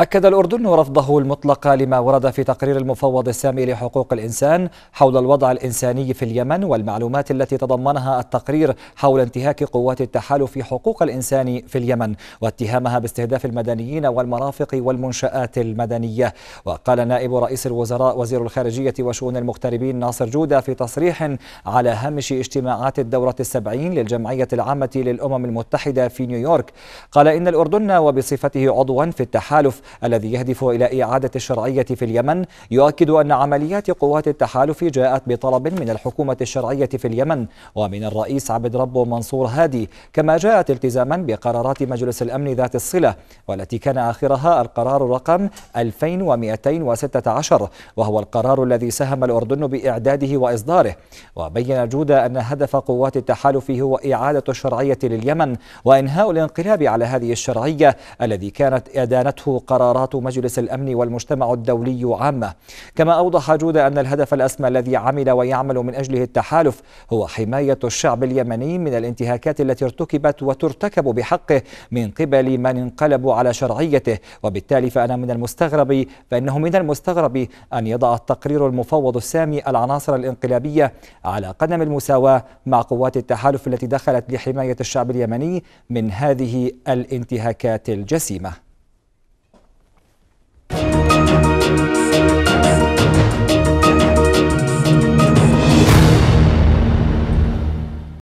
أكد الأردن رفضه المطلق لما ورد في تقرير المفوض السامي لحقوق الإنسان حول الوضع الإنساني في اليمن والمعلومات التي تضمنها التقرير حول انتهاك قوات التحالف حقوق الإنسان في اليمن واتهامها باستهداف المدنيين والمرافق والمنشآت المدنية وقال نائب رئيس الوزراء وزير الخارجية وشؤون المغتربين ناصر جودة في تصريح على هامش اجتماعات الدورة السبعين للجمعية العامة للأمم المتحدة في نيويورك قال إن الأردن وبصفته عضوا في التحالف الذي يهدف إلى إعادة الشرعية في اليمن يؤكد أن عمليات قوات التحالف جاءت بطلب من الحكومة الشرعية في اليمن ومن الرئيس عبد ربه منصور هادي كما جاءت التزاما بقرارات مجلس الأمن ذات الصلة والتي كان آخرها القرار رقم 2216 وهو القرار الذي ساهم الأردن بإعداده وإصداره وبين جودة أن هدف قوات التحالف هو إعادة الشرعية لليمن وإنهاء الانقلاب على هذه الشرعية الذي كانت أدانته قرار قرارات مجلس الأمن والمجتمع الدولي عامة كما أوضح جودة أن الهدف الأسمى الذي عمل ويعمل من أجله التحالف هو حماية الشعب اليمني من الانتهاكات التي ارتكبت وترتكب بحقه من قبل من انقلبوا على شرعيته وبالتالي فأنا من المستغرب فإنه من المستغرب أن يضع التقرير المفوض السامي العناصر الانقلابية على قدم المساواة مع قوات التحالف التي دخلت لحماية الشعب اليمني من هذه الانتهاكات الجسيمة